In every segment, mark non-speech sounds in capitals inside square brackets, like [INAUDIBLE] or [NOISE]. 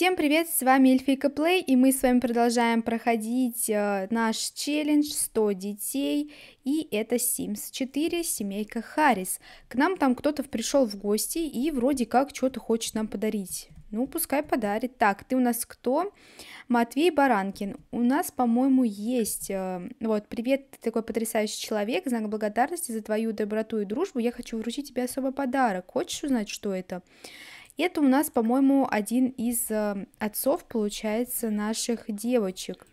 Всем привет, с вами Эльфика Плей, и мы с вами продолжаем проходить э, наш челлендж 100 детей, и это Sims 4, семейка Харрис. К нам там кто-то пришел в гости и вроде как что-то хочет нам подарить. Ну, пускай подарит. Так, ты у нас кто? Матвей Баранкин. У нас, по-моему, есть... Э, вот, привет, ты такой потрясающий человек. Знак благодарности за твою доброту и дружбу. Я хочу вручить тебе особый подарок. Хочешь узнать, что это? И это у нас, по-моему, один из э, отцов, получается, наших девочек.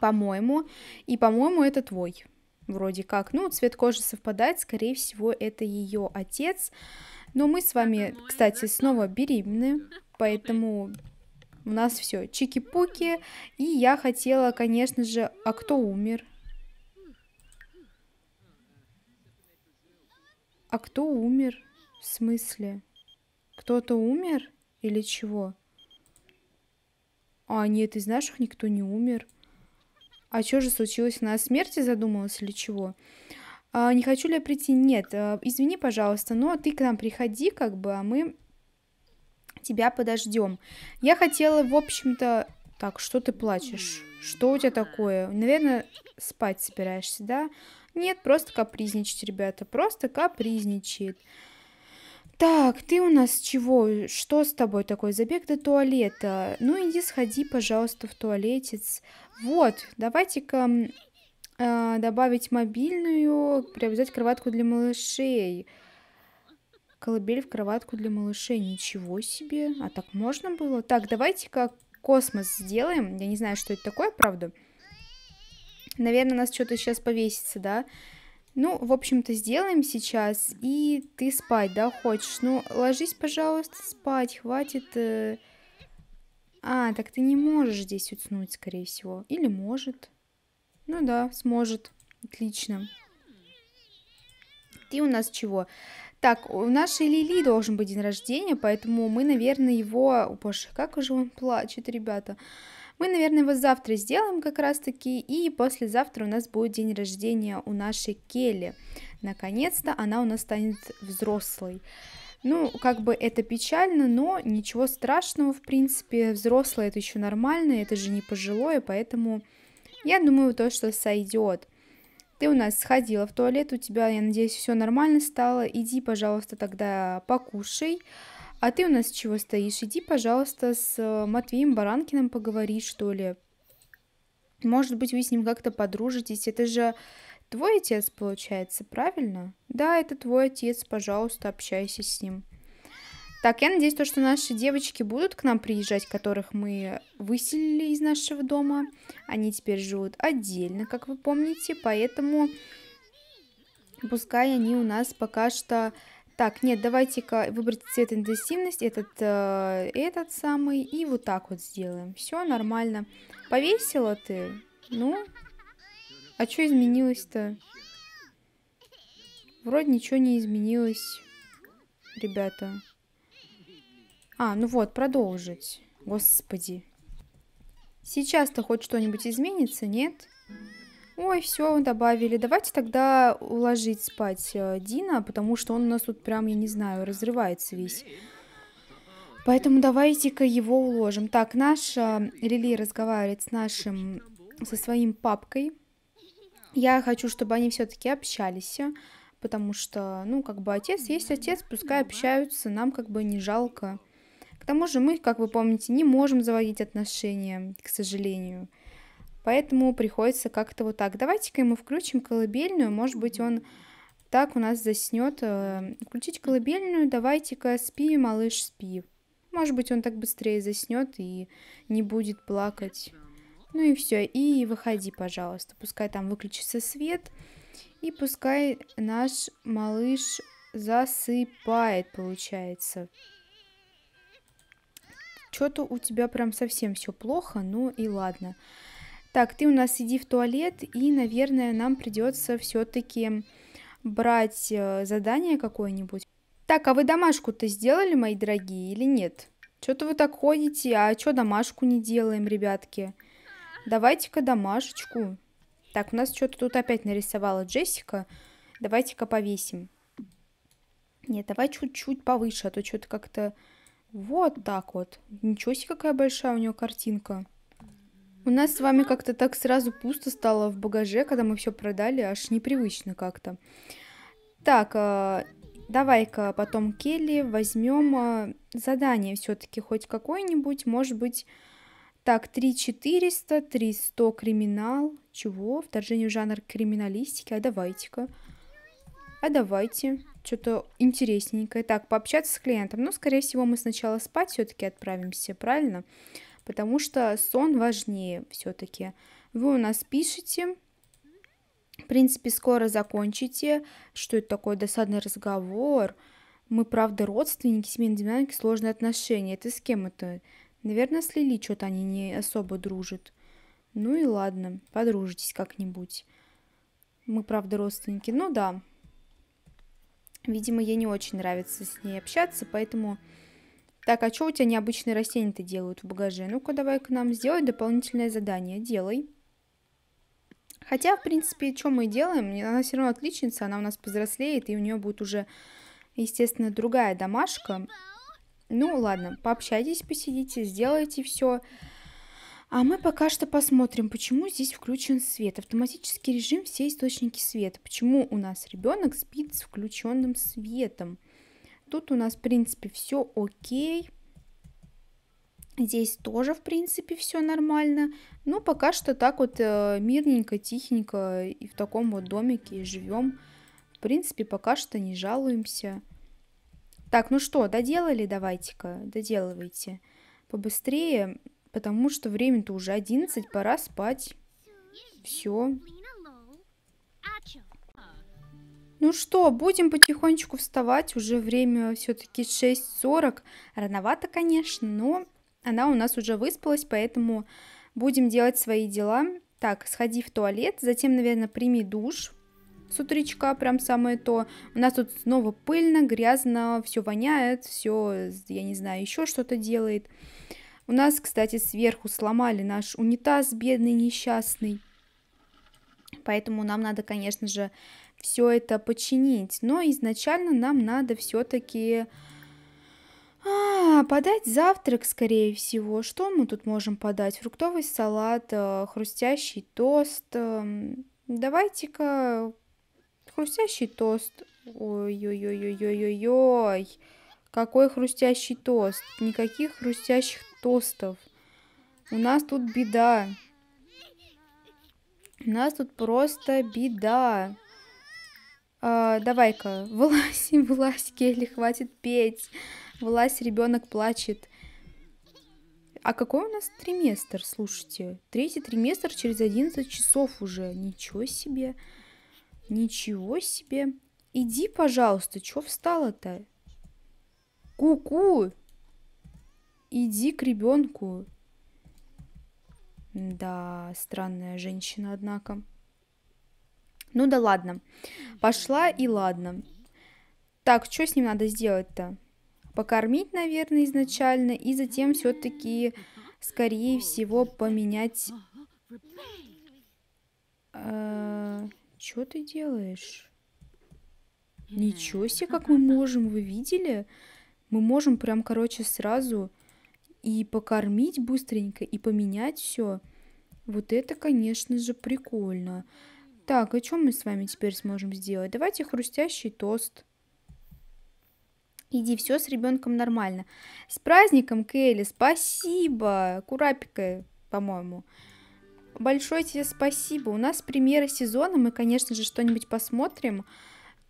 По-моему. И, по-моему, это твой. Вроде как. Ну, цвет кожи совпадает, скорее всего, это ее отец. Но мы с вами, ну кстати, снова беременны, поэтому у нас все чики-пуки. И я хотела, конечно же, а кто умер? А кто умер? В смысле? Кто-то умер или чего? А, нет, из наших никто не умер. А что же случилось? Она о смерти задумалась или чего? А, не хочу ли я прийти? Нет, а, извини, пожалуйста, но ну, а ты к нам приходи, как бы, а мы тебя подождем. Я хотела, в общем-то... Так, что ты плачешь? Что у тебя такое? Наверное, спать собираешься, да? Нет, просто капризничать, ребята, просто капризничает. Так, ты у нас чего? Э, что с тобой такой? Забег до туалета. Ну иди сходи, пожалуйста, в туалетец. Вот, давайте-ка э, добавить мобильную, приобретать кроватку для малышей. Колыбель в кроватку для малышей. Ничего себе. А так можно было? Так, давайте-ка космос сделаем. Я не знаю, что это такое, правда. Наверное, нас что-то сейчас повесится, да? Да. Ну, в общем-то, сделаем сейчас, и ты спать, да, хочешь? Ну, ложись, пожалуйста, спать, хватит... Э... А, так ты не можешь здесь уснуть, скорее всего. Или может. Ну да, сможет. Отлично. Ты у нас чего? Так, у нашей Лили должен быть день рождения, поэтому мы, наверное, его... О, боже, как уже он плачет, ребята. Ребята. Мы, наверное, вот завтра сделаем как раз-таки, и послезавтра у нас будет день рождения у нашей Келли. Наконец-то она у нас станет взрослой. Ну, как бы это печально, но ничего страшного, в принципе, взрослая это еще нормально, это же не пожилое, поэтому я думаю, то, что сойдет. Ты у нас сходила в туалет, у тебя, я надеюсь, все нормально стало. Иди, пожалуйста, тогда покушай. А ты у нас чего стоишь? Иди, пожалуйста, с э, Матвеем Баранкиным поговори, что ли. Может быть, вы с ним как-то подружитесь. Это же твой отец, получается, правильно? Да, это твой отец, пожалуйста, общайся с ним. Так, я надеюсь, то, что наши девочки будут к нам приезжать, которых мы выселили из нашего дома. Они теперь живут отдельно, как вы помните, поэтому пускай они у нас пока что так, нет, давайте-ка выбрать цвет интенсивность, этот, э, этот самый, и вот так вот сделаем. Все нормально. Повесила ты? Ну? А что изменилось-то? Вроде ничего не изменилось, ребята. А, ну вот, продолжить. Господи. Сейчас-то хоть что-нибудь изменится, нет? Нет. Ой, все, добавили. Давайте тогда уложить спать э, Дина, потому что он у нас тут прям, я не знаю, разрывается весь. Поэтому давайте-ка его уложим. Так, наша Лили разговаривает с нашим, со своим папкой. Я хочу, чтобы они все-таки общались, потому что, ну, как бы отец есть отец, пускай общаются, нам как бы не жалко. К тому же мы, как вы помните, не можем заводить отношения, к сожалению. Поэтому приходится как-то вот так. Давайте-ка ему включим колыбельную, может быть, он так у нас заснет. Э, включить колыбельную, давайте-ка спи, малыш, спи. Может быть, он так быстрее заснет и не будет плакать. Ну и все, и выходи, пожалуйста. Пускай там выключится свет, и пускай наш малыш засыпает, получается. Что-то у тебя прям совсем все плохо, ну и ладно. Ладно. Так, ты у нас иди в туалет, и, наверное, нам придется все-таки брать э, задание какое-нибудь. Так, а вы домашку-то сделали, мои дорогие, или нет? Что-то вы так ходите, а что домашку не делаем, ребятки? Давайте-ка домашечку. Так, у нас что-то тут опять нарисовала Джессика. Давайте-ка повесим. Нет, давай чуть-чуть повыше, а то что-то как-то... Вот так вот. Ничего себе, какая большая у нее картинка. У нас с вами как-то так сразу пусто стало в багаже, когда мы все продали, аж непривычно как-то. Так, э, давай-ка потом Келли возьмем э, задание все-таки хоть какое-нибудь, может быть... Так, 3400, 300 криминал. Чего? Вторжение в жанр криминалистики. А давайте-ка. А давайте. Что-то интересненькое. Так, пообщаться с клиентом. Ну, скорее всего, мы сначала спать все-таки отправимся, правильно? Правильно потому что сон важнее все-таки. Вы у нас пишете, в принципе, скоро закончите, что это такое досадный разговор. Мы, правда, родственники, семейные динамики, сложные отношения. Это с кем это? Наверное, слили что-то они не особо дружат. Ну и ладно, подружитесь как-нибудь. Мы, правда, родственники. Ну да. Видимо, ей не очень нравится с ней общаться, поэтому так, а что у тебя необычные растения-то делают в багаже? Ну-ка, давай к нам сделай дополнительное задание. Делай. Хотя, в принципе, что мы делаем? Она все равно отличница, она у нас повзрослеет, и у нее будет уже, естественно, другая домашка. Ну, ладно, пообщайтесь, посидите, сделайте все. А мы пока что посмотрим, почему здесь включен свет. Автоматический режим все источники света. Почему у нас ребенок спит с включенным светом? Тут у нас, в принципе, все окей. Здесь тоже, в принципе, все нормально. Но пока что так вот э, мирненько, тихенько и в таком вот домике живем. В принципе, пока что не жалуемся. Так, ну что, доделали? Давайте-ка, доделывайте побыстрее, потому что время-то уже 11, пора спать. Все, ну что, будем потихонечку вставать. Уже время все-таки 6.40. Рановато, конечно, но она у нас уже выспалась, поэтому будем делать свои дела. Так, сходи в туалет, затем, наверное, прими душ с утречка, прям самое то. У нас тут снова пыльно, грязно, все воняет, все, я не знаю, еще что-то делает. У нас, кстати, сверху сломали наш унитаз бедный, несчастный. Поэтому нам надо, конечно же, все это починить. Но изначально нам надо все-таки а, подать завтрак, скорее всего. Что мы тут можем подать? Фруктовый салат, э, хрустящий тост. Эм, давайте-ка хрустящий тост. Ой-ой-ой-ой-ой-ой-ой. Какой хрустящий тост? Никаких хрустящих тостов. У нас тут беда. У нас тут просто беда. А, Давай-ка, [LAUGHS] вылазь, вылазь, Келли, хватит петь. Вылазь, ребенок плачет. А какой у нас триместр, слушайте? Третий триместр через 11 часов уже. Ничего себе. Ничего себе. Иди, пожалуйста, чё встала-то? Ку-ку. Иди к ребенку. Да, странная женщина, однако. Ну да ладно. Пошла и ладно. Так, что с ним надо сделать-то? Покормить, наверное, изначально, и затем все-таки, скорее всего, поменять... Э, что ты делаешь? Ничего себе, как мы можем, вы видели? Мы можем прям, короче, сразу и покормить быстренько, и поменять все. Вот это, конечно же, прикольно. Прикольно. Так, и что мы с вами теперь сможем сделать? Давайте хрустящий тост. Иди, все с ребенком нормально. С праздником, Кейли, спасибо. Курапика, по-моему. Большое тебе спасибо. У нас премьера сезона, мы, конечно же, что-нибудь посмотрим.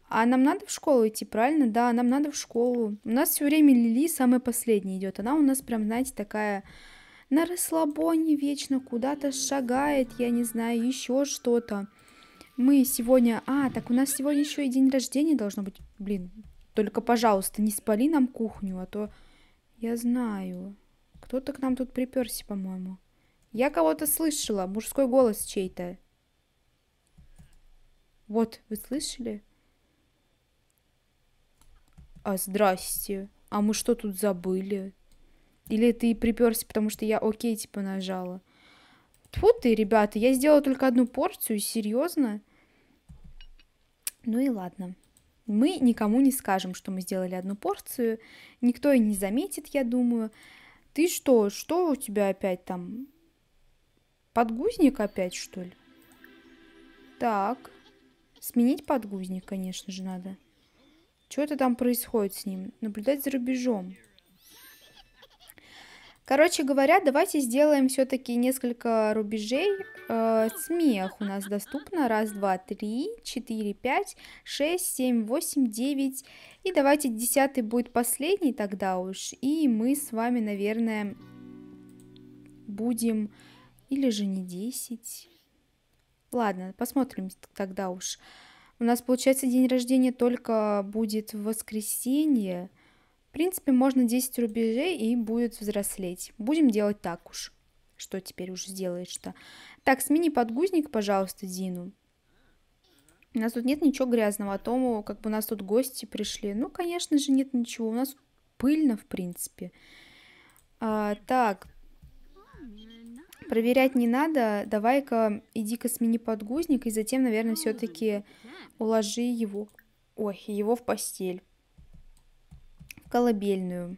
А нам надо в школу идти, правильно? Да, нам надо в школу. У нас все время Лили самая последняя идет. Она у нас прям, знаете, такая на расслабоне вечно куда-то шагает, я не знаю, еще что-то мы сегодня... А, так у нас сегодня еще и день рождения должно быть. Блин, только, пожалуйста, не спали нам кухню, а то... Я знаю. Кто-то к нам тут приперся, по-моему. Я кого-то слышала. Мужской голос чей-то. Вот, вы слышали? А, здрасте. А мы что тут забыли? Или ты приперся, потому что я окей, типа, нажала? Тьфу ты, ребята, я сделала только одну порцию, серьезно? Ну и ладно. Мы никому не скажем, что мы сделали одну порцию. Никто и не заметит, я думаю. Ты что, что у тебя опять там? Подгузник опять, что ли? Так. Сменить подгузник, конечно же, надо. Что это там происходит с ним? Наблюдать за рубежом. Короче говоря, давайте сделаем все-таки несколько рубежей. Э, смех у нас доступно. Раз, два, три, четыре, пять, шесть, семь, восемь, девять. И давайте десятый будет последний тогда уж. И мы с вами, наверное, будем... Или же не десять. Ладно, посмотрим тогда уж. У нас, получается, день рождения только будет в воскресенье принципе, можно 10 рубежей и будет взрослеть. Будем делать так уж. Что теперь уже сделаешь-то? Так, смени подгузник, пожалуйста, Дину. У нас тут нет ничего грязного, а то как бы у нас тут гости пришли. Ну, конечно же, нет ничего. У нас пыльно, в принципе. А, так, проверять не надо. Давай-ка иди-ка смени подгузник и затем, наверное, все-таки уложи его. Ой, его в постель колыбельную.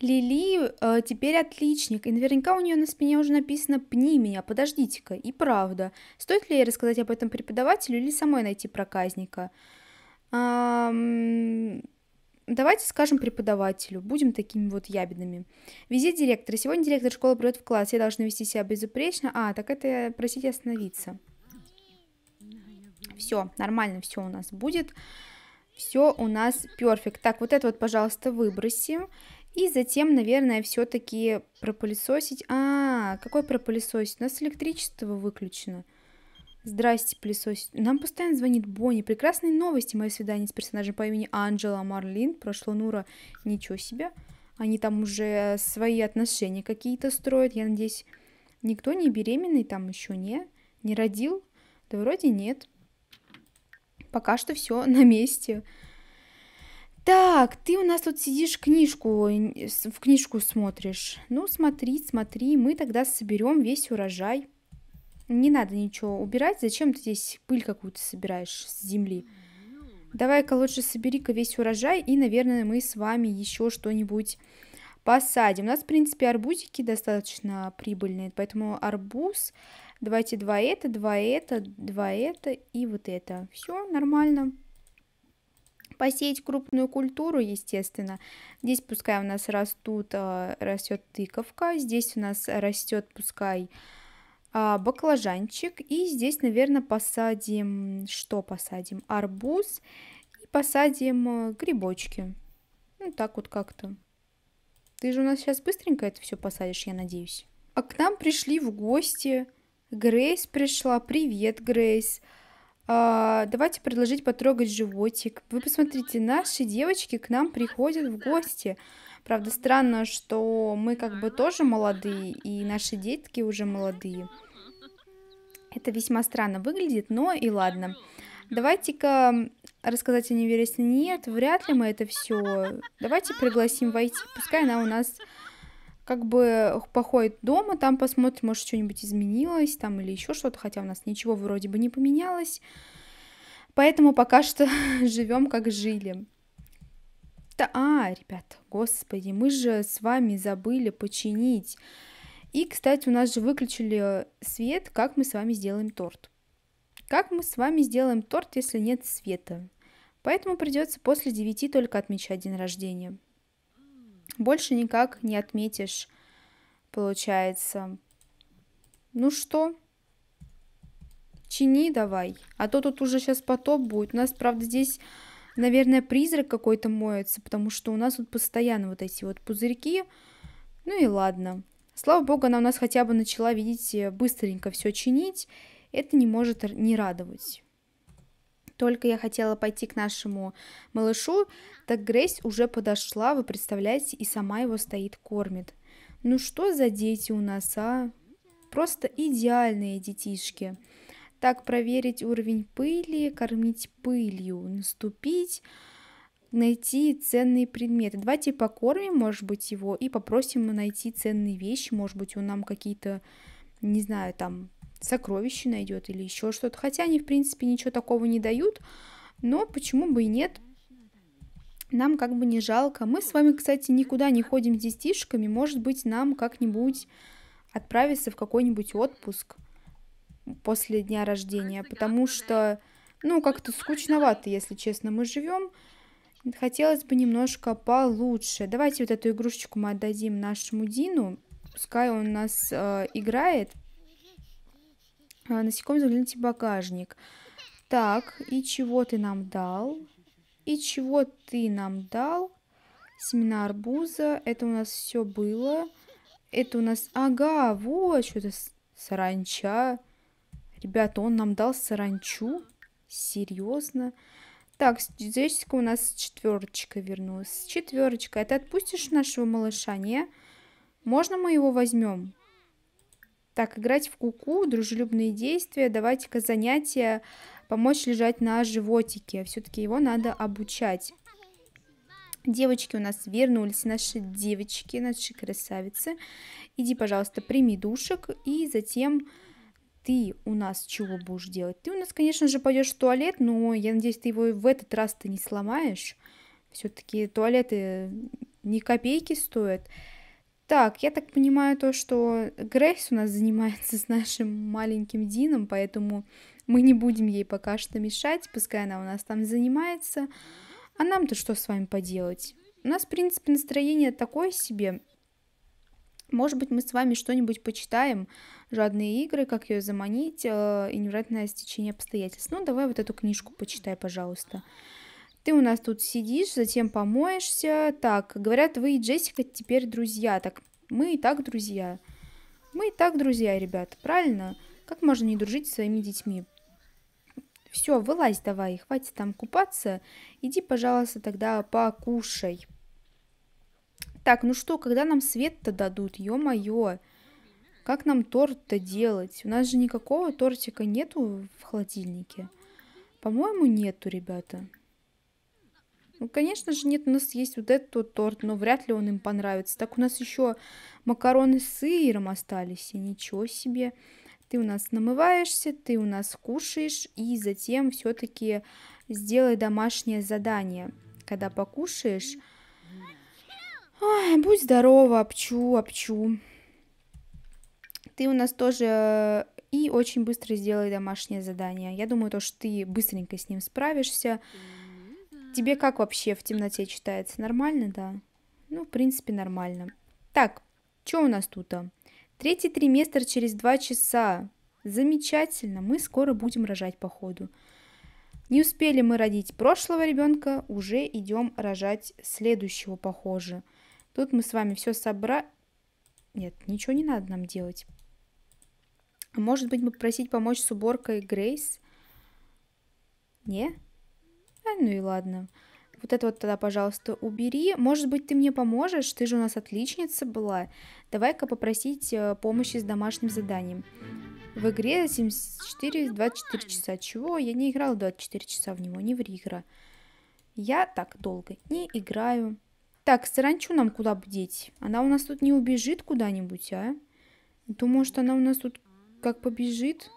Лили э, теперь отличник, и наверняка у нее на спине уже написано «Пни меня, подождите-ка». И правда, стоит ли ей рассказать об этом преподавателю или самой найти проказника? Давайте скажем преподавателю, будем такими вот ябедными. Визит директора. Сегодня директор школы придет в класс, я должна вести себя безупречно. А, так это просить остановиться. Все, нормально все у нас будет. Будет все у нас перфект. Так, вот это вот, пожалуйста, выбросим. И затем, наверное, все-таки пропылесосить. А, какой пропылесосить? У нас электричество выключено. Здрасте, пылесосить. Нам постоянно звонит Бонни. Прекрасные новости. Мое свидание с персонажем по имени Анджела Марлин. Прошло Нура. Ничего себе. Они там уже свои отношения какие-то строят. Я надеюсь, никто не беременный там еще не? Не родил? Да вроде нет пока что все на месте. Так, ты у нас тут сидишь книжку, в книжку смотришь. Ну, смотри, смотри, мы тогда соберем весь урожай. Не надо ничего убирать, зачем ты здесь пыль какую-то собираешь с земли? Давай-ка лучше собери-ка весь урожай, и, наверное, мы с вами еще что-нибудь посадим. У нас, в принципе, арбузики достаточно прибыльные, поэтому арбуз Давайте два это, два это, два это и вот это. Все нормально. Посеять крупную культуру, естественно. Здесь пускай у нас растут, а, растет тыковка. Здесь у нас растет, пускай, а, баклажанчик. И здесь, наверное, посадим... Что посадим? Арбуз. И посадим а, грибочки. Ну, так вот как-то. Ты же у нас сейчас быстренько это все посадишь, я надеюсь. А к нам пришли в гости Грейс пришла. Привет, Грейс. А, давайте предложить потрогать животик. Вы посмотрите, наши девочки к нам приходят в гости. Правда, странно, что мы как бы тоже молодые, и наши детки уже молодые. Это весьма странно выглядит, но и ладно. Давайте-ка рассказать о невероятно. Нет, вряд ли мы это все. Давайте пригласим войти. Пускай она у нас как бы походит дома, там посмотрит, может, что-нибудь изменилось там или еще что-то, хотя у нас ничего вроде бы не поменялось. Поэтому пока что [LAUGHS] живем как жили. Да, а, ребят, господи, мы же с вами забыли починить. И, кстати, у нас же выключили э, свет, как мы с вами сделаем торт. Как мы с вами сделаем торт, если нет света? Поэтому придется после 9 только отмечать день рождения больше никак не отметишь, получается. Ну что, чини давай, а то тут уже сейчас потоп будет. У нас, правда, здесь, наверное, призрак какой-то моется, потому что у нас тут постоянно вот эти вот пузырьки. Ну и ладно. Слава богу, она у нас хотя бы начала, видите, быстренько все чинить. Это не может не радовать. Только я хотела пойти к нашему малышу, так Грейс уже подошла, вы представляете, и сама его стоит, кормит. Ну что за дети у нас, а? Просто идеальные детишки. Так, проверить уровень пыли, кормить пылью, наступить, найти ценные предметы. Давайте покормим, может быть, его и попросим найти ценные вещи. Может быть, он нам какие-то, не знаю, там сокровище найдет или еще что-то. Хотя они, в принципе, ничего такого не дают, но почему бы и нет? Нам как бы не жалко. Мы с вами, кстати, никуда не ходим с детишками. Может быть, нам как-нибудь отправиться в какой-нибудь отпуск после дня рождения, потому что, ну, как-то скучновато, если честно, мы живем. Хотелось бы немножко получше. Давайте вот эту игрушечку мы отдадим нашему Дину. Пускай он нас э, играет. А, насекомые загляните в багажник. Так, и чего ты нам дал? И чего ты нам дал? Семена арбуза. Это у нас все было. Это у нас... Ага, вот что-то саранча. Ребята, он нам дал саранчу? Серьезно? Так, Джессика у нас четверочка вернулась. Четверочка. А ты отпустишь нашего малыша, не? Можно мы его возьмем? Так, играть в куку, -ку, дружелюбные действия, давайте-ка занятия, помочь лежать на животике. Все-таки его надо обучать. Девочки у нас вернулись, наши девочки, наши красавицы. Иди, пожалуйста, прими душек, и затем ты у нас чего будешь делать? Ты у нас, конечно же, пойдешь в туалет, но я надеюсь, ты его в этот раз ты не сломаешь. Все-таки туалеты ни копейки стоят. Так, я так понимаю то, что Грейс у нас занимается с нашим маленьким Дином, поэтому мы не будем ей пока что мешать, пускай она у нас там занимается. А нам-то что с вами поделать? У нас, в принципе, настроение такое себе. Может быть, мы с вами что-нибудь почитаем. «Жадные игры», «Как ее заманить» э, и «Невероятное стечение обстоятельств». Ну, давай вот эту книжку почитай, пожалуйста. Пожалуйста. Ты у нас тут сидишь, затем помоешься. Так, говорят, вы и Джессика теперь друзья. Так, мы и так друзья. Мы и так друзья, ребят, правильно? Как можно не дружить со своими детьми? Все, вылазь давай, хватит там купаться. Иди, пожалуйста, тогда покушай. Так, ну что, когда нам свет-то дадут? Ё-моё. Как нам торт-то делать? У нас же никакого тортика нету в холодильнике. По-моему, нету, ребята. Ну, конечно же, нет, у нас есть вот этот торт, но вряд ли он им понравится. Так у нас еще макароны с сыром остались, и ничего себе. Ты у нас намываешься, ты у нас кушаешь, и затем все-таки сделай домашнее задание. Когда покушаешь... Ой, будь здорова, обчу, обчу. Ты у нас тоже и очень быстро сделай домашнее задание. Я думаю, то, что ты быстренько с ним справишься. Тебе как вообще в темноте читается? Нормально, да? Ну, в принципе, нормально. Так, что у нас тут? -то? Третий триместр через два часа. Замечательно, мы скоро будем рожать походу. Не успели мы родить прошлого ребенка, уже идем рожать следующего, похоже. Тут мы с вами все собрали. Нет, ничего не надо нам делать. Может быть, мы попросить помочь с уборкой Грейс? Не? А, ну и ладно. Вот это вот тогда, пожалуйста, убери. Может быть, ты мне поможешь? Ты же у нас отличница была. Давай-ка попросить э, помощи с домашним заданием. В игре 74 24 часа. Чего? Я не играла 24 часа в него. Не в игра. Я так долго не играю. Так, саранчу нам куда бы Она у нас тут не убежит куда-нибудь, а? Думаю, что она у нас тут как побежит?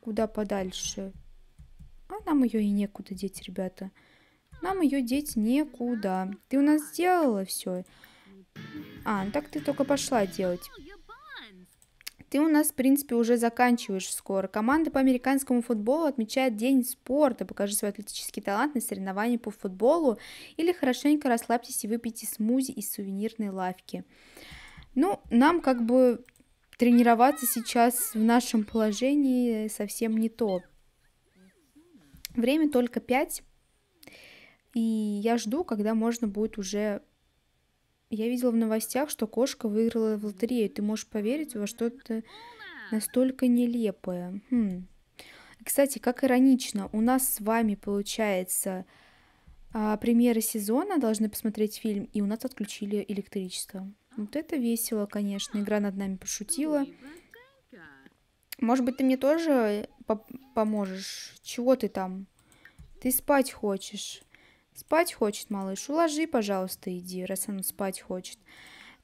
Куда подальше? А нам ее и некуда деть, ребята. Нам ее деть некуда. Ты у нас сделала все. А, ну так ты только пошла делать. Ты у нас, в принципе, уже заканчиваешь скоро. Команда по американскому футболу отмечает День спорта. Покажи свой атлетический талант на соревновании по футболу или хорошенько расслабьтесь и выпейте смузи из сувенирной лавки. Ну, нам как бы тренироваться сейчас в нашем положении совсем не то. Время только 5, и я жду, когда можно будет уже... Я видела в новостях, что кошка выиграла в лотерею. Ты можешь поверить во что-то настолько нелепое. Хм. Кстати, как иронично, у нас с вами получается а, премьера сезона, должны посмотреть фильм, и у нас отключили электричество. Вот это весело, конечно. Игра над нами пошутила. Может быть, ты мне тоже э, по поможешь? Чего ты там? Ты спать хочешь. Спать хочет, малыш. Уложи, пожалуйста, иди, раз он спать хочет.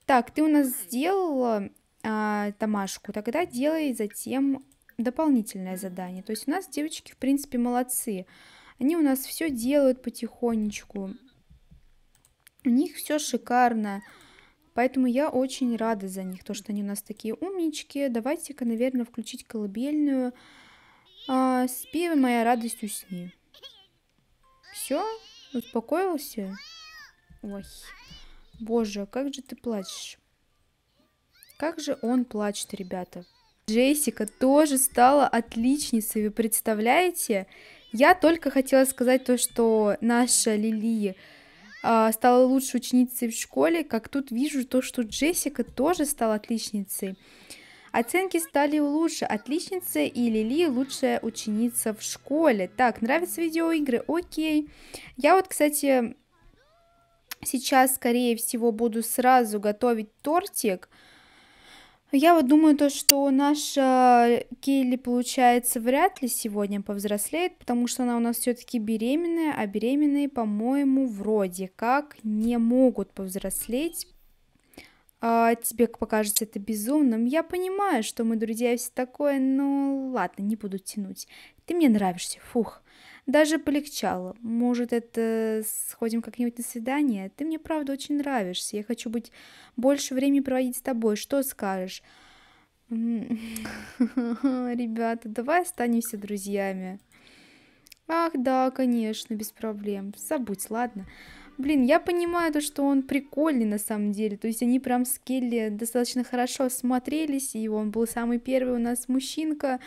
Так, ты у нас сделала а, Тамашку. Тогда делай затем дополнительное задание. То есть у нас девочки, в принципе, молодцы. Они у нас все делают потихонечку. У них все шикарно. Поэтому я очень рада за них, то, что они у нас такие умнички. Давайте-ка, наверное, включить колыбельную. А, спи, моя радость, усни. Все? Успокоился? Ой, боже, как же ты плачешь. Как же он плачет, ребята. Джессика тоже стала отличницей, вы представляете? Я только хотела сказать то, что наша Лилия а, стала лучшей ученицей в школе, как тут вижу то, что Джессика тоже стала отличницей. Оценки стали лучше. Отличница и Лили лучшая ученица в школе. Так, нравятся видеоигры? Окей. Я вот, кстати, сейчас, скорее всего, буду сразу готовить тортик. Я вот думаю то, что наша Келли, получается, вряд ли сегодня повзрослеет, потому что она у нас все-таки беременная, а беременные, по-моему, вроде как не могут повзрослеть. А, тебе покажется это безумным. Я понимаю, что мы друзья и все такое, но ладно, не буду тянуть. Ты мне нравишься, фух. Даже полегчало. Может, это сходим как-нибудь на свидание? Ты мне, правда, очень нравишься. Я хочу быть больше времени проводить с тобой. Что скажешь? [LAUGHS] Ребята, давай останемся друзьями. Ах, да, конечно, без проблем. Забудь, ладно. Блин, я понимаю то, что он прикольный на самом деле. То есть они прям с Келли достаточно хорошо смотрелись, и он был самый первый у нас мужчинка.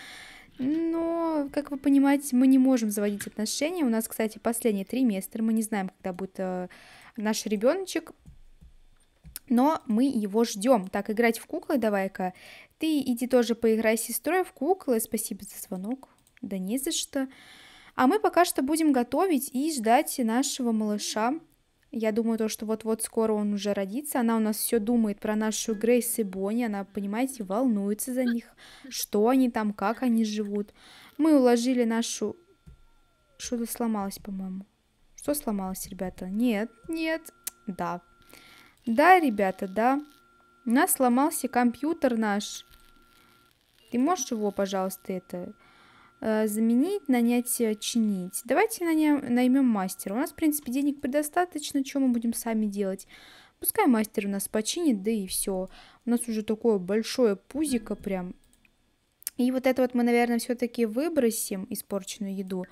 Но, как вы понимаете, мы не можем заводить отношения. У нас, кстати, последний триместр. Мы не знаем, когда будет э, наш ребеночек. Но мы его ждем. Так, играть в куклы давай-ка. Ты иди тоже поиграй с сестрой в куклы. Спасибо за звонок. Да не за что. А мы пока что будем готовить и ждать нашего малыша. Я думаю, то, что вот-вот скоро он уже родится. Она у нас все думает про нашу Грейс и Бонни. Она, понимаете, волнуется за них, что они там, как они живут. Мы уложили нашу... Что-то сломалось, по-моему. Что сломалось, ребята? Нет, нет, да. Да, ребята, да. У нас сломался компьютер наш. Ты можешь его, пожалуйста, это... Э, заменить, нанять, э, чинить. Давайте нанем, наймем мастера. У нас, в принципе, денег предостаточно, что мы будем сами делать. Пускай мастер у нас починит, да и все. У нас уже такое большое пузико прям. И вот это вот мы, наверное, все-таки выбросим, испорченную еду.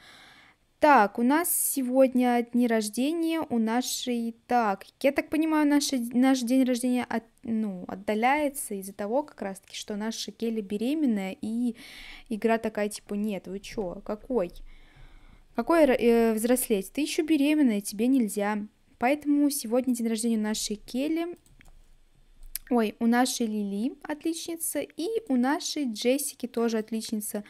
Так, у нас сегодня дни рождения у нашей... Так, я так понимаю, наш, наш день рождения от, ну, отдаляется из-за того, как раз-таки, что наша Келли беременная, и игра такая, типа, нет, вы чё, какой? Какой э, взрослеть? Ты еще беременная, тебе нельзя. Поэтому сегодня день рождения нашей Келли, Ой, у нашей Лили отличница и у нашей Джессики тоже отличница.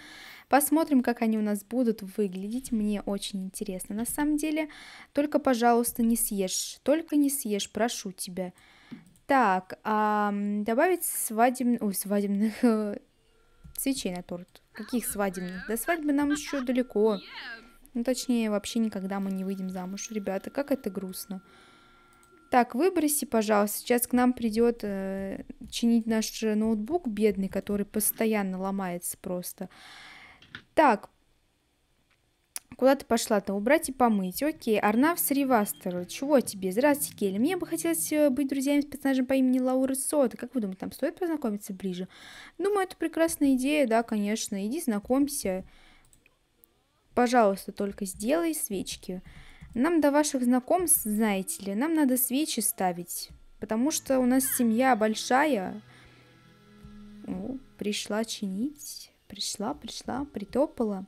Посмотрим, как они у нас будут выглядеть. Мне очень интересно на самом деле. Только, пожалуйста, не съешь. Только не съешь, прошу тебя. Так, а, добавить свадеб... Ой, свадебных э, свечей на торт. Каких свадебных? До свадьбы нам еще далеко. Ну, точнее, вообще никогда мы не выйдем замуж, ребята. Как это грустно. Так, выброси, пожалуйста. Сейчас к нам придет э, чинить наш э, ноутбук бедный, который постоянно ломается просто. Так, Куда ты пошла-то? Убрать и помыть. Окей, Арнав Сривастер. Чего тебе? Здравствуйте, Келли. Мне бы хотелось э, быть друзьями с персонажем по имени Лауры Сота. Как вы думаете, там стоит познакомиться ближе? Думаю, это прекрасная идея, да, конечно. Иди знакомься. Пожалуйста, только сделай свечки. Нам до ваших знакомств, знаете ли, нам надо свечи ставить, потому что у нас семья большая. О, ну, пришла чинить, пришла, пришла, притопала.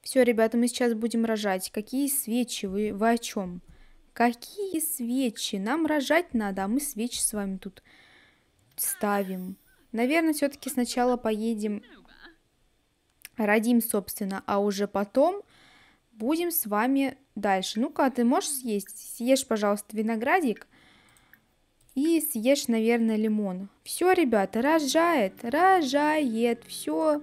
Все, ребята, мы сейчас будем рожать. Какие свечи? Вы, вы о чем? Какие свечи? Нам рожать надо, а мы свечи с вами тут ставим. Наверное, все-таки сначала поедем, родим, собственно, а уже потом будем с вами дальше. Ну-ка, а ты можешь съесть? Съешь, пожалуйста, виноградик. И съешь, наверное, лимон. Все, ребята, рожает, рожает, все.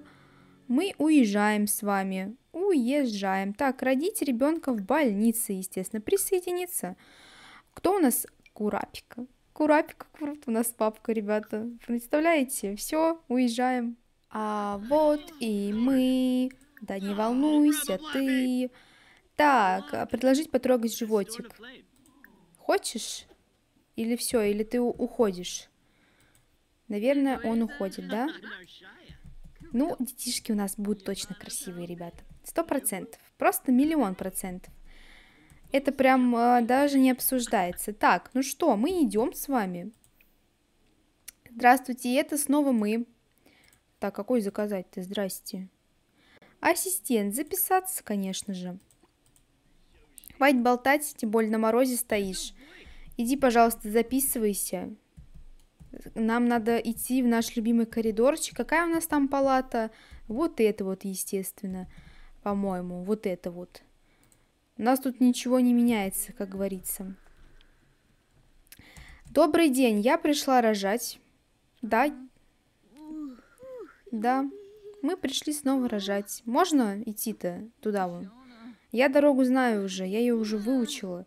Мы уезжаем с вами, уезжаем. Так, родить ребенка в больнице, естественно, присоединиться. Кто у нас? Курапика. Курапика, курап, у нас папка, ребята. Представляете? Все, уезжаем. А вот и мы. Да не волнуйся, ты... Так, а предложить потрогать животик. Хочешь? Или все, или ты уходишь? Наверное, он уходит, да? Ну, детишки у нас будут точно красивые, ребята. Сто процентов. Просто миллион процентов. Это прям э, даже не обсуждается. Так, ну что, мы идем с вами. Здравствуйте, это снова мы. Так, какой заказать-то? Здрасте. Ассистент, записаться, конечно же. Хватит болтать, тем более на морозе стоишь. Иди, пожалуйста, записывайся. Нам надо идти в наш любимый коридорчик. Какая у нас там палата? Вот это вот, естественно, по-моему. Вот это вот. У нас тут ничего не меняется, как говорится. Добрый день, я пришла рожать. Да? Да. Мы пришли снова рожать. Можно идти-то туда вон? Я дорогу знаю уже, я ее уже выучила.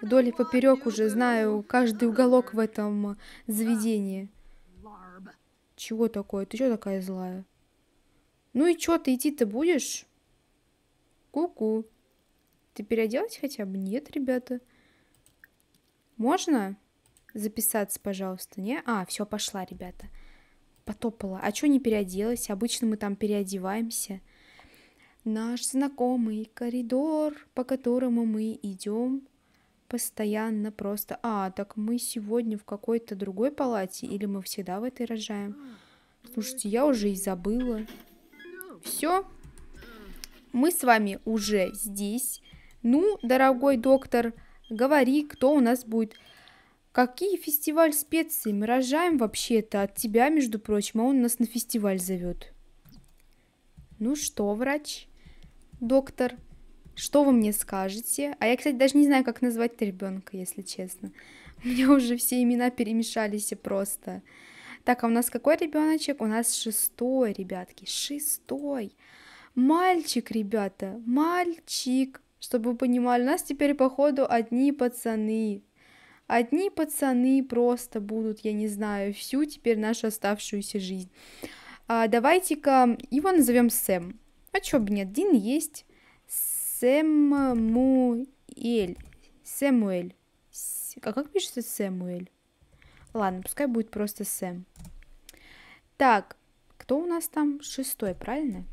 Вдоль и поперек уже знаю каждый уголок в этом заведении. Чего такое? Ты что такая злая? Ну и что, ты идти-то будешь? Ку-ку. Ты переоделась хотя бы? Нет, ребята. Можно записаться, пожалуйста? Не? А, все, пошла, ребята потопала. А что не переоделась? Обычно мы там переодеваемся. Наш знакомый коридор, по которому мы идем, постоянно просто... А, так мы сегодня в какой-то другой палате или мы всегда в этой рожаем? Слушайте, я уже и забыла. Все, мы с вами уже здесь. Ну, дорогой доктор, говори, кто у нас будет. Какие фестиваль специй? Мы рожаем вообще-то от тебя, между прочим, а он нас на фестиваль зовет. Ну что, врач? Доктор, что вы мне скажете? А я, кстати, даже не знаю, как назвать ребенка, если честно. У меня уже все имена перемешались просто. Так, а у нас какой ребеночек? У нас шестой, ребятки, шестой. Мальчик, ребята, мальчик. Чтобы вы понимали, у нас теперь, походу, одни пацаны. Одни пацаны просто будут, я не знаю, всю теперь нашу оставшуюся жизнь. А, давайте-ка его назовем Сэм. А чё бы нет, Дин есть. Сэмуэль. Сэмуэль. С... А как пишется Сэмуэль? Ладно, пускай будет просто Сэм. Так, кто у нас там шестой, правильно?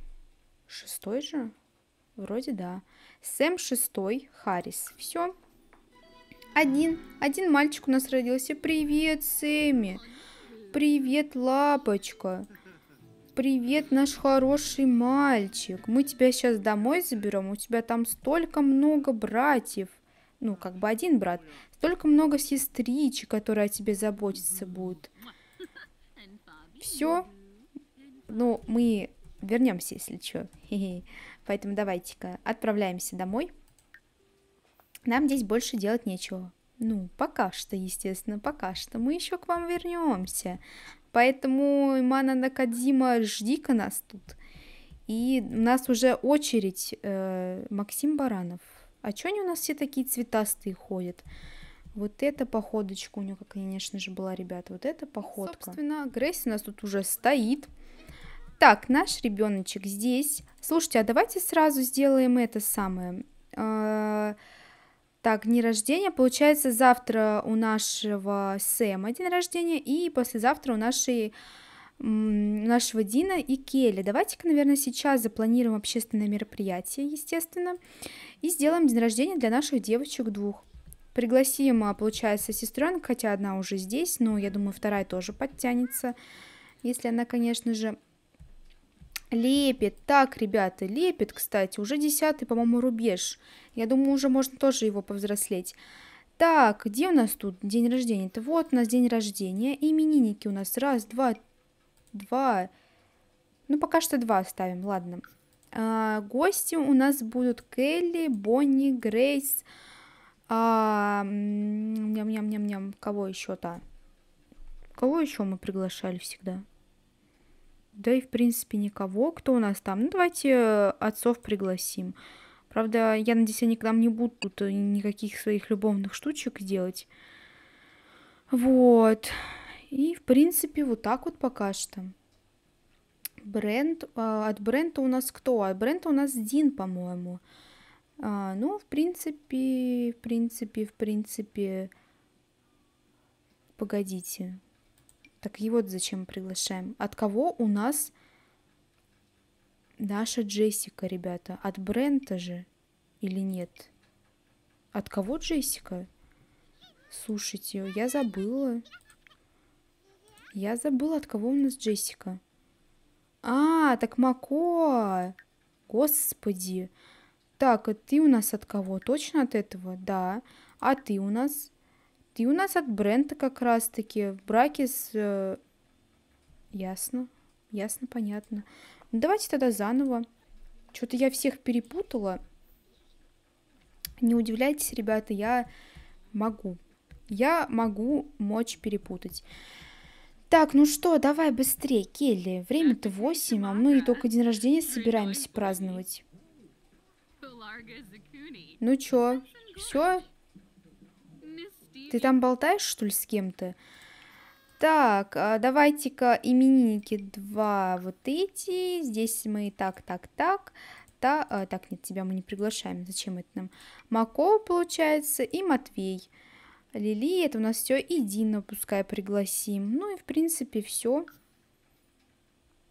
Шестой же? Вроде да. Сэм шестой, Харрис. Все, один, один мальчик у нас родился. Привет, Сэмми. Привет, лапочка. Привет, наш хороший мальчик. Мы тебя сейчас домой заберем. У тебя там столько много братьев. Ну, как бы один брат. Столько много сестричек, которые о тебе заботиться будут. Все. Ну, мы вернемся, если что. Поэтому давайте-ка отправляемся домой. Нам здесь больше делать нечего. Ну, пока что, естественно, пока что. Мы еще к вам вернемся. Поэтому, Имана Накадзима, жди-ка нас тут. И у нас уже очередь э, Максим Баранов. А чё они у нас все такие цветастые ходят? Вот эта походочка у него, конечно же, была, ребята. Вот эта походка. Собственно, Грейс у нас тут уже стоит. Так, наш ребеночек здесь. Слушайте, а давайте сразу сделаем это самое. Э -э так, дни рождения. Получается, завтра у нашего Сэма день рождения, и послезавтра у нашей нашего Дина и Келли. Давайте-ка, наверное, сейчас запланируем общественное мероприятие, естественно, и сделаем день рождения для наших девочек двух. Пригласим, а, получается, сестренок, хотя одна уже здесь, но я думаю, вторая тоже подтянется, если она, конечно же, Лепит, так, ребята, лепит, кстати, уже десятый, по-моему, рубеж. Я думаю, уже можно тоже его повзрослеть. Так, где у нас тут день рождения? Это вот у нас день рождения, именинники у нас раз, два, два, ну пока что два ставим, ладно. А, гости у нас будут Келли, Бонни, Грейс, а, ням-ням-ням-ням, кого еще-то? Кого еще мы приглашали всегда? да и в принципе никого. Кто у нас там? Ну, давайте э, отцов пригласим. Правда, я надеюсь, они к нам не будут э, никаких своих любовных штучек делать. Вот. И, в принципе, вот так вот пока что. Бренд, э, от бренда у нас кто? От бренда у нас Дин, по-моему. А, ну, в принципе, в принципе, в принципе... Погодите, так и вот зачем приглашаем? От кого у нас наша Джессика, ребята? От Брента же или нет? От кого Джессика? Слушайте, я забыла. Я забыла, от кого у нас Джессика. А, так Мако! Господи! Так, а ты у нас от кого? Точно от этого? Да. А ты у нас? И у нас от бренда как раз-таки в браке с... Э, ясно, ясно, понятно. Ну, давайте тогда заново. Что-то я всех перепутала. Не удивляйтесь, ребята, я могу. Я могу мочь перепутать. Так, ну что, давай быстрее, Келли. Время-то 8, а мы только день рождения собираемся праздновать. Ну чё, все? Ты там болтаешь, что ли, с кем-то? Так, а, давайте-ка именинники два вот эти. Здесь мы так, так, так. Та, э, так, нет, тебя мы не приглашаем. Зачем это нам? Мако, получается, и Матвей. Лили, это у нас все. И Дина, пускай пригласим. Ну и, в принципе, все.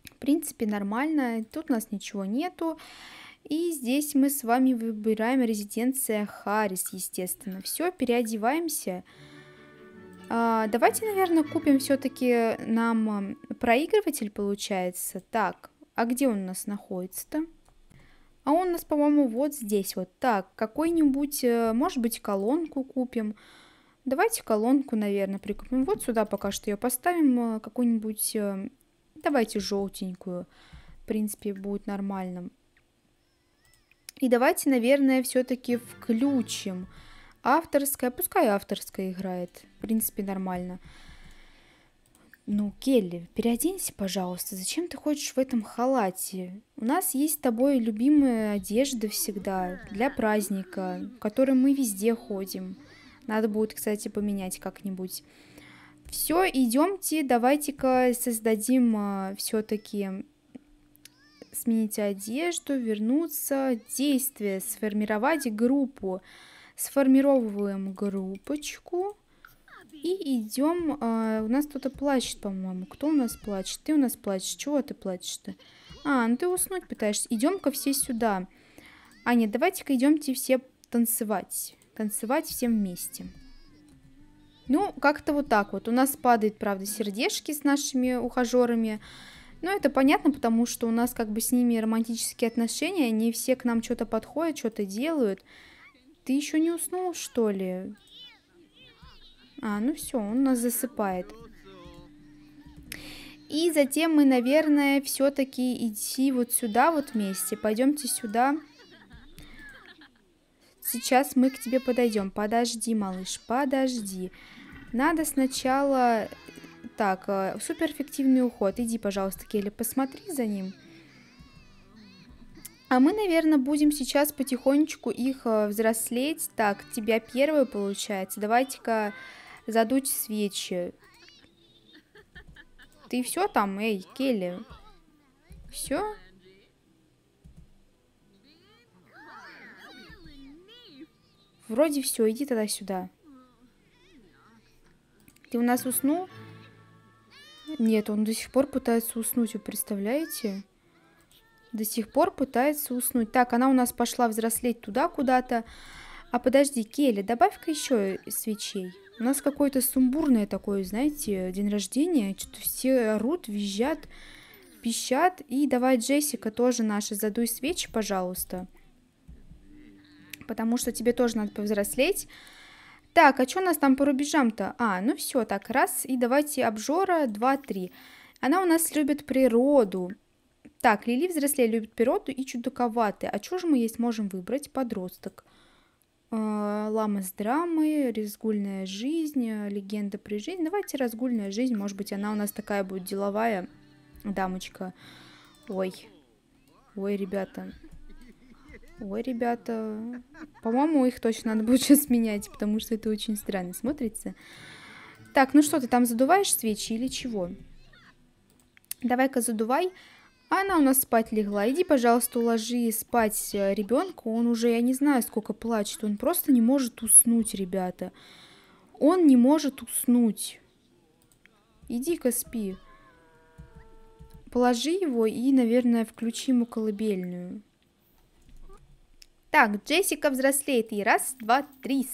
В принципе, нормально. Тут у нас ничего нету. И здесь мы с вами выбираем резиденция Харрис, естественно. Все, переодеваемся. А, давайте, наверное, купим все-таки нам проигрыватель, получается. Так, а где он у нас находится-то? А он у нас, по-моему, вот здесь вот. Так, какой-нибудь, э, может быть, колонку купим. Давайте колонку, наверное, прикупим. Вот сюда пока что ее поставим. Э, какую-нибудь, э, давайте желтенькую. В принципе, будет нормальным. И давайте, наверное, все-таки включим авторская. Пускай авторская играет. В принципе, нормально. Ну, Келли, переоденься, пожалуйста. Зачем ты хочешь в этом халате? У нас есть с тобой любимая одежда всегда для праздника, в которой мы везде ходим. Надо будет, кстати, поменять как-нибудь. Все, идемте, давайте-ка создадим а, все-таки сменить одежду, вернуться, действие, сформировать группу. Сформировываем группочку и идем. Э, а, у нас кто-то плачет, по-моему. Кто у нас плачет? Ты у нас плачешь. Чего ты плачешь-то? А, ну ты уснуть пытаешься. Идем-ка все сюда. А нет, давайте-ка идемте все танцевать. Танцевать всем вместе. Ну, как-то вот так вот. У нас падает, правда, сердечки с нашими ухажерами. Ну, это понятно, потому что у нас как бы с ними романтические отношения, они все к нам что-то подходят, что-то делают. Ты еще не уснул, что ли? А, ну все, он нас засыпает. И затем мы, наверное, все-таки идти вот сюда вот вместе. Пойдемте сюда. Сейчас мы к тебе подойдем. Подожди, малыш, подожди. Надо сначала так, э, суперэффективный уход. Иди, пожалуйста, Келли, посмотри за ним. А мы, наверное, будем сейчас потихонечку их э, взрослеть. Так, тебя первое получается. Давайте-ка задуть свечи. Ты все там, эй, Келли? Все? Вроде все, иди тогда сюда. Ты у нас уснул? Нет, он до сих пор пытается уснуть, вы представляете? До сих пор пытается уснуть. Так, она у нас пошла взрослеть туда куда-то. А подожди, Келли, добавь-ка еще свечей. У нас какое-то сумбурное такое, знаете, день рождения. Что-то все орут, визжат, пищат. И давай, Джессика, тоже наша, задуй свечи, пожалуйста. Потому что тебе тоже надо повзрослеть. Так, а что у нас там по рубежам-то? А, ну все, так, раз, и давайте обжора, два, три. Она у нас любит природу. Так, Лили взрослее любит природу и чудаковатые. А что же мы есть можем выбрать? Подросток. А, лама с драмой, разгульная жизнь, легенда при жизни. Давайте разгульная жизнь, может быть, она у нас такая будет деловая дамочка. Ой, ой, ребята, Ой, ребята, по-моему, их точно надо будет сейчас [LAUGHS] менять, потому что это очень странно смотрится. Так, ну что, ты там задуваешь свечи или чего? Давай-ка задувай. Она у нас спать легла. Иди, пожалуйста, уложи спать э, ребенку. Он уже, я не знаю, сколько плачет. Он просто не может уснуть, ребята. Он не может уснуть. Иди-ка спи. Положи его и, наверное, включи ему колыбельную. Так, Джессика взрослеет и раз, два, три.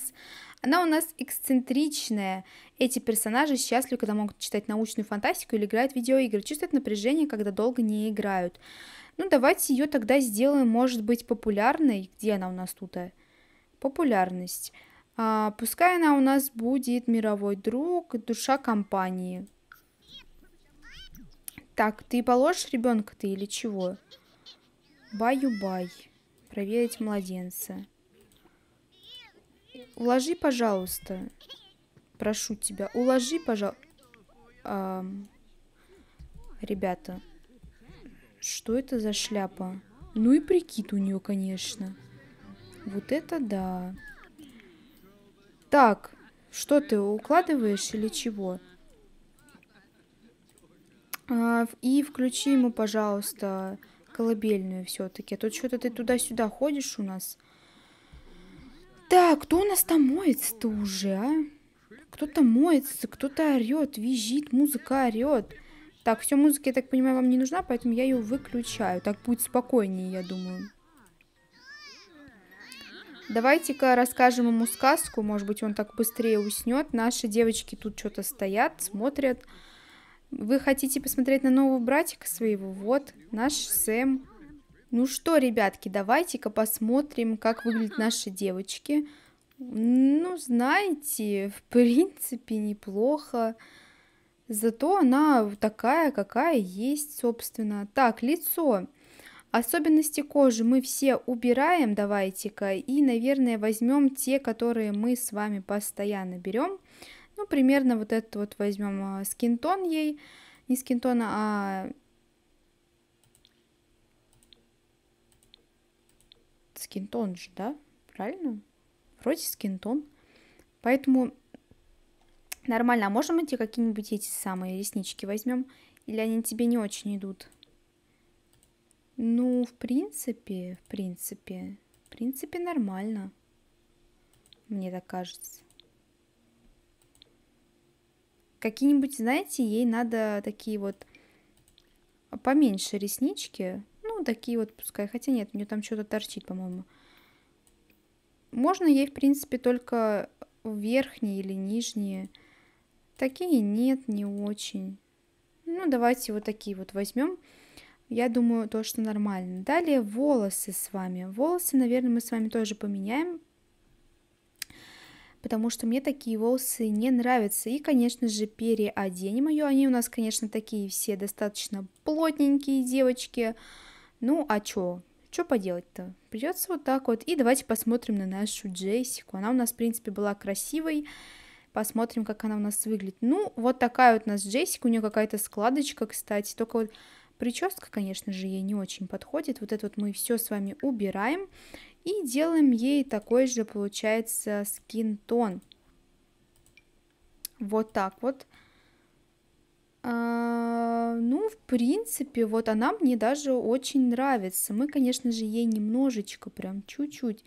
Она у нас эксцентричная. Эти персонажи счастливы, когда могут читать научную фантастику или играть в видеоигры, чувствуют напряжение, когда долго не играют. Ну, давайте ее тогда сделаем, может быть, популярной. Где она у нас тут? Популярность. А, пускай она у нас будет мировой друг, душа компании. Так, ты положишь ребенка ты или чего? Баю-бай. -бай. Проверить младенца. Уложи, пожалуйста. Прошу тебя, уложи, пожалуйста. А, ребята, что это за шляпа? Ну и прикид у нее, конечно. Вот это да. Так, что ты, укладываешь или чего? А, и включи ему, пожалуйста, колыбельную все-таки. А тут что-то ты туда-сюда ходишь у нас. Так, кто у нас там моется-то уже, а? Кто-то моется, кто-то орет, визжит, музыка орет. Так, все, музыка, я так понимаю, вам не нужна, поэтому я ее выключаю. Так будет спокойнее, я думаю. Давайте-ка расскажем ему сказку, может быть, он так быстрее уснет. Наши девочки тут что-то стоят, смотрят. Вы хотите посмотреть на нового братика своего? Вот, наш Сэм. Ну что, ребятки, давайте-ка посмотрим, как выглядят наши девочки. Ну, знаете, в принципе, неплохо. Зато она такая, какая есть, собственно. Так, лицо. Особенности кожи мы все убираем, давайте-ка, и, наверное, возьмем те, которые мы с вами постоянно берем. Ну, примерно вот этот вот возьмем а, скинтон ей. Не скинтон, а, а... Скинтон же, да? Правильно? Вроде скинтон. Поэтому нормально. А можем эти какие-нибудь эти самые реснички возьмем? Или они тебе не очень идут? Ну, в принципе, в принципе, в принципе нормально. Мне так кажется. Какие-нибудь, знаете, ей надо такие вот поменьше реснички. Ну, такие вот пускай. Хотя нет, у нее там что-то торчит, по-моему. Можно ей, в принципе, только верхние или нижние. Такие нет, не очень. Ну, давайте вот такие вот возьмем. Я думаю, то, что нормально. Далее волосы с вами. Волосы, наверное, мы с вами тоже поменяем, потому что мне такие волосы не нравятся. И, конечно же, переоденем ее. Они у нас, конечно, такие все достаточно плотненькие девочки. Ну, а чё? чё поделать-то? Придется вот так вот. И давайте посмотрим на нашу Джессику. Она у нас, в принципе, была красивой. Посмотрим, как она у нас выглядит. Ну, вот такая вот у нас Джессика. У нее какая-то складочка, кстати. Только вот Прическа, конечно же, ей не очень подходит. Вот это вот мы все с вами убираем и делаем ей такой же, получается, скин-тон. Вот так вот. А, ну, в принципе, вот она мне даже очень нравится. Мы, конечно же, ей немножечко, прям чуть-чуть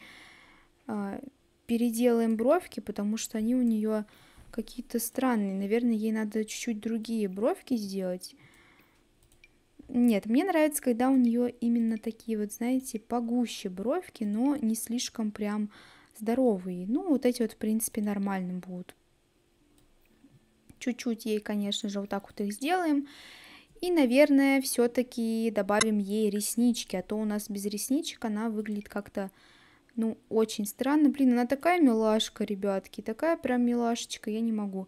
а, переделаем бровки, потому что они у нее какие-то странные. Наверное, ей надо чуть-чуть другие бровки сделать нет, мне нравится, когда у нее именно такие вот, знаете, погуще бровки, но не слишком прям здоровые. Ну, вот эти вот, в принципе, нормально будут. Чуть-чуть ей, конечно же, вот так вот их сделаем. И, наверное, все-таки добавим ей реснички, а то у нас без ресничек она выглядит как-то, ну, очень странно. Блин, она такая милашка, ребятки, такая прям милашечка, я не могу.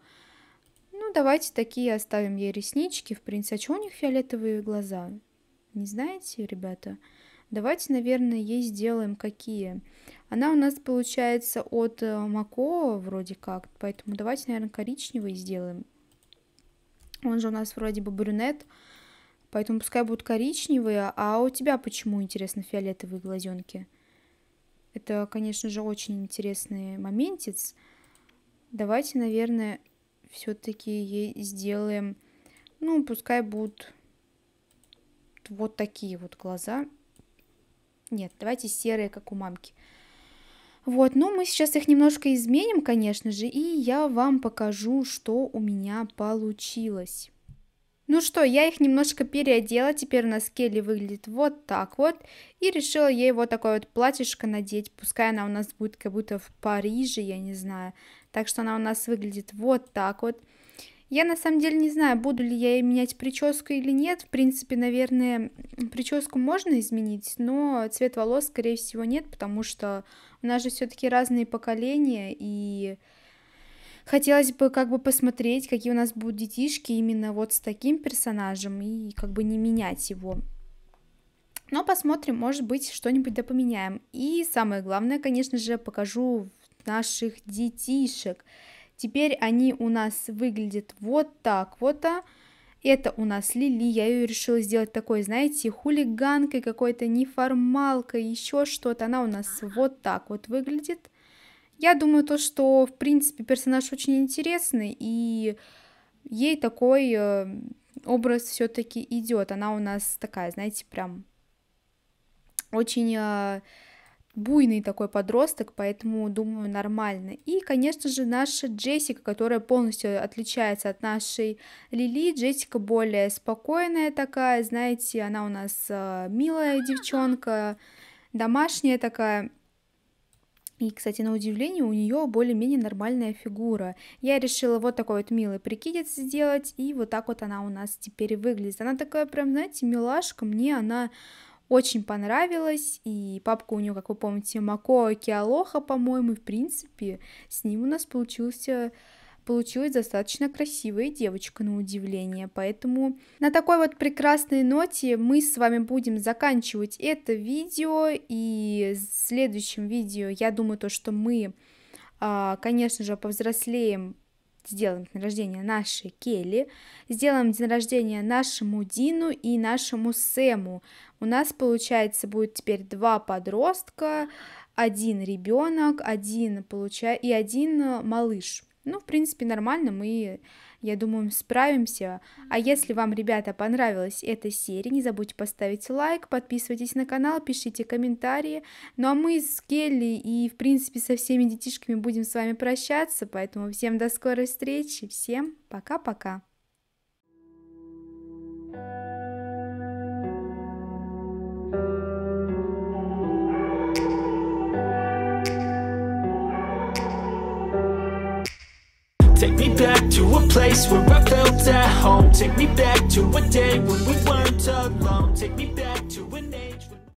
Ну, давайте такие оставим ей реснички. В принципе, а чего у них фиолетовые глаза? Не знаете, ребята? Давайте, наверное, ей сделаем какие. Она у нас получается от э, Мако вроде как, поэтому давайте, наверное, коричневые сделаем. Он же у нас вроде бы брюнет, поэтому пускай будут коричневые. А у тебя почему, интересно, фиолетовые глазенки? Это, конечно же, очень интересный моментец. Давайте, наверное, все-таки ей сделаем, ну, пускай будут вот такие вот глаза. Нет, давайте серые, как у мамки. Вот, ну мы сейчас их немножко изменим, конечно же, и я вам покажу, что у меня получилось. Ну что, я их немножко переодела, теперь на нас Келли выглядит вот так вот. И решила ей вот такое вот платьишко надеть, пускай она у нас будет как будто в Париже, я не знаю. Так что она у нас выглядит вот так вот. Я на самом деле не знаю, буду ли я менять прическу или нет. В принципе, наверное, прическу можно изменить, но цвет волос, скорее всего, нет, потому что у нас же все-таки разные поколения, и хотелось бы как бы посмотреть, какие у нас будут детишки именно вот с таким персонажем и как бы не менять его. Но посмотрим, может быть, что-нибудь да поменяем. И самое главное, конечно же, покажу наших детишек. Теперь они у нас выглядят вот так вот. А Это у нас Лили, я ее решила сделать такой, знаете, хулиганкой какой-то, неформалкой, еще что-то. Она у нас вот так вот выглядит. Я думаю, то, что, в принципе, персонаж очень интересный, и ей такой э, образ все-таки идет. Она у нас такая, знаете, прям очень э, буйный такой подросток, поэтому, думаю, нормально. И, конечно же, наша Джессика, которая полностью отличается от нашей Лили. Джессика более спокойная такая, знаете, она у нас э, милая девчонка, домашняя такая. И, кстати, на удивление, у нее более-менее нормальная фигура. Я решила вот такой вот милый прикидец сделать, и вот так вот она у нас теперь выглядит. Она такая прям, знаете, милашка, мне она очень понравилась, и папка у нее, как вы помните, Мако Киалоха, по-моему, в принципе, с ним у нас получился получилась достаточно красивая девочка, на удивление. Поэтому на такой вот прекрасной ноте мы с вами будем заканчивать это видео. И в следующем видео, я думаю, то, что мы, а, конечно же, повзрослеем, сделаем день рождения нашей Келли, сделаем день рождения нашему Дину и нашему Сэму. У нас, получается, будет теперь два подростка, один ребенок, один получай и один малыш. Ну, в принципе, нормально, мы, я думаю, справимся. А если вам, ребята, понравилась эта серия, не забудьте поставить лайк, подписывайтесь на канал, пишите комментарии. Ну, а мы с Келли и, в принципе, со всеми детишками будем с вами прощаться, поэтому всем до скорой встречи, всем пока-пока. thank you Take me back to a place where I felt at home Take me back to a day when we weren't alone Take me back